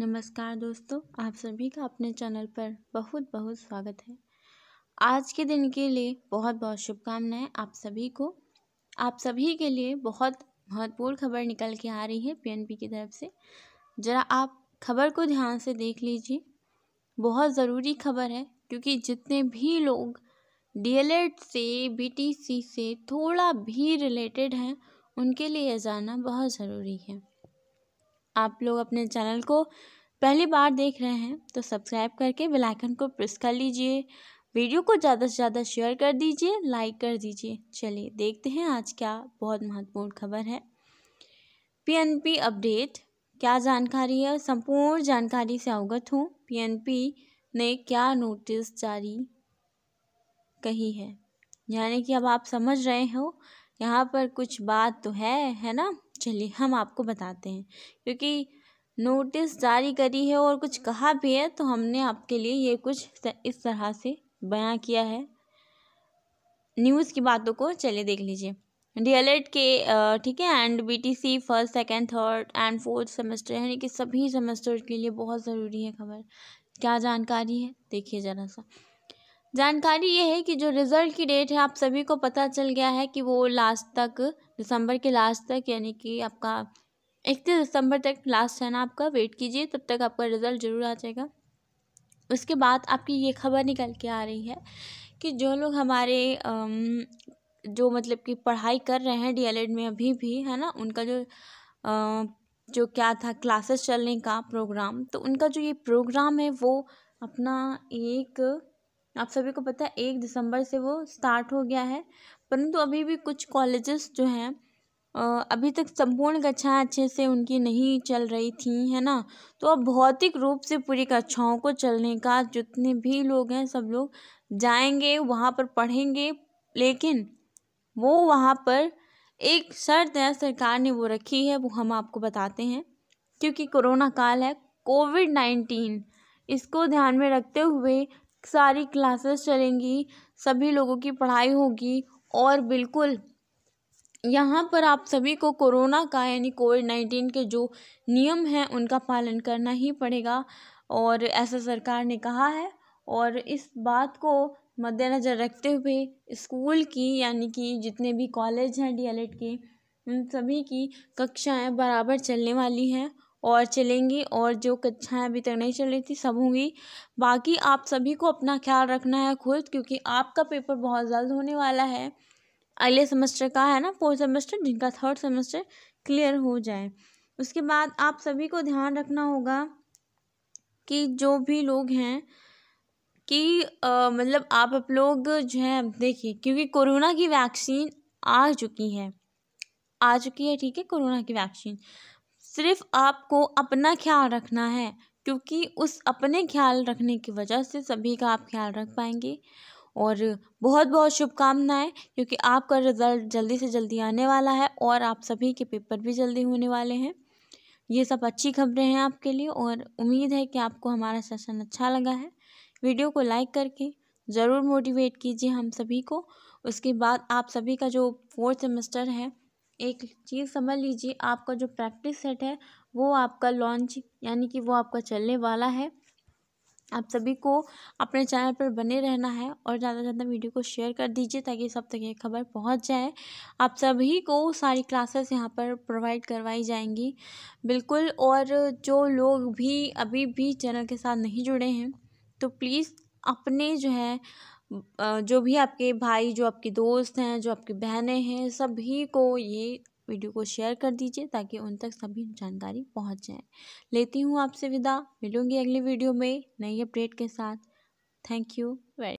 नमस्कार दोस्तों आप सभी का अपने चैनल पर बहुत बहुत स्वागत है आज के दिन के लिए बहुत बहुत शुभकामनाएं आप सभी को आप सभी के लिए बहुत महत्वपूर्ण खबर निकल के आ रही है पीएनपी की तरफ से ज़रा आप खबर को ध्यान से देख लीजिए बहुत ज़रूरी खबर है क्योंकि जितने भी लोग डीएलएड से बीटीसी से थोड़ा भी रिलेटेड हैं उनके लिए यह बहुत ज़रूरी है आप लोग अपने चैनल को पहली बार देख रहे हैं तो सब्सक्राइब करके बेल आइकन को प्रेस कर लीजिए वीडियो को ज़्यादा से ज़्यादा शेयर कर दीजिए लाइक कर दीजिए चलिए देखते हैं आज क्या बहुत महत्वपूर्ण खबर है पीएनपी अपडेट क्या जानकारी है संपूर्ण जानकारी से अवगत हूँ पीएनपी ने क्या नोटिस जारी कही है यानी कि अब आप समझ रहे हो यहाँ पर कुछ बात तो है है ना चलिए हम आपको बताते हैं क्योंकि नोटिस जारी करी है और कुछ कहा भी है तो हमने आपके लिए ये कुछ इस तरह से बयां किया है न्यूज़ की बातों को चलिए देख लीजिए डी के ठीक है and BTC first second third and fourth semester यानी कि सभी सेमेस्टर के लिए बहुत ज़रूरी है खबर क्या जानकारी है देखिए ज़रा सा जानकारी ये है कि जो रिज़ल्ट की डेट है आप सभी को पता चल गया है कि वो लास्ट तक दिसंबर के लास्ट तक यानी कि आपका इकतीस दिसंबर तक लास्ट है ना आपका वेट कीजिए तब तक आपका रिज़ल्ट ज़रूर आ जाएगा उसके बाद आपकी ये खबर निकल के आ रही है कि जो लोग हमारे जो मतलब कि पढ़ाई कर रहे हैं डी में अभी भी है ना उनका जो जो क्या था क्लासेस चलने का प्रोग्राम तो उनका जो ये प्रोग्राम है वो अपना एक आप सभी को पता है एक दिसंबर से वो स्टार्ट हो गया है परंतु अभी भी कुछ कॉलेजेस जो हैं अभी तक सम्पूर्ण कक्षाएँ अच्छे से उनकी नहीं चल रही थी है ना तो अब भौतिक रूप से पूरी कक्षाओं को चलने का जितने भी लोग हैं सब लोग जाएंगे वहाँ पर पढ़ेंगे लेकिन वो वहाँ पर एक शर्त है सरकार ने वो रखी है वो हम आपको बताते हैं क्योंकि कोरोना काल है कोविड नाइन्टीन इसको ध्यान में रखते हुए सारी क्लासेस चलेंगी सभी लोगों की पढ़ाई होगी और बिल्कुल यहाँ पर आप सभी को कोरोना का यानी कोविड नाइन्टीन के जो नियम हैं उनका पालन करना ही पड़ेगा और ऐसा सरकार ने कहा है और इस बात को मद्देनज़र रखते हुए स्कूल की यानी कि जितने भी कॉलेज हैं डी के उन सभी की कक्षाएं बराबर चलने वाली हैं और चलेंगी और जो कक्षाएं अभी तक नहीं चल रही थी सब होंगी बाकी आप सभी को अपना ख्याल रखना है खुद क्योंकि आपका पेपर बहुत जल्द होने वाला है अगले सेमेस्टर का है ना फोर्थ सेमेस्टर जिनका थर्ड सेमेस्टर क्लियर हो जाए उसके बाद आप सभी को ध्यान रखना होगा कि जो भी लोग हैं कि आ, मतलब आप आप लोग जो है देखिए क्योंकि कोरोना की वैक्सीन आ चुकी है आ चुकी है ठीक है कोरोना की वैक्सीन सिर्फ आपको अपना ख्याल रखना है क्योंकि उस अपने ख्याल रखने की वजह से सभी का आप ख्याल रख पाएंगे और बहुत बहुत शुभकामनाएँ क्योंकि आपका रिज़ल्ट जल्दी से जल्दी आने वाला है और आप सभी के पेपर भी जल्दी होने वाले हैं ये सब अच्छी खबरें हैं आपके लिए और उम्मीद है कि आपको हमारा सेशन अच्छा लगा है वीडियो को लाइक करके ज़रूर मोटिवेट कीजिए हम सभी को उसके बाद आप सभी का जो फोर्थ सेमेस्टर है एक चीज़ समझ लीजिए आपका जो प्रैक्टिस सेट है वो आपका लॉन्च यानी कि वो आपका चलने वाला है आप सभी को अपने चैनल पर बने रहना है और ज़्यादा से ज़्यादा वीडियो को शेयर कर दीजिए ताकि सब तक ये खबर पहुंच जाए आप सभी को सारी क्लासेस यहाँ पर प्रोवाइड करवाई जाएंगी बिल्कुल और जो लोग भी अभी भी चैनल के साथ नहीं जुड़े हैं तो प्लीज़ अपने जो है जो भी आपके भाई जो आपके दोस्त हैं जो आपकी बहनें हैं सभी को ये वीडियो को शेयर कर दीजिए ताकि उन तक सभी जानकारी पहुंच जाए लेती हूँ आपसे विदा मिलूँगी अगली वीडियो में नई अपडेट के साथ थैंक यू वेरी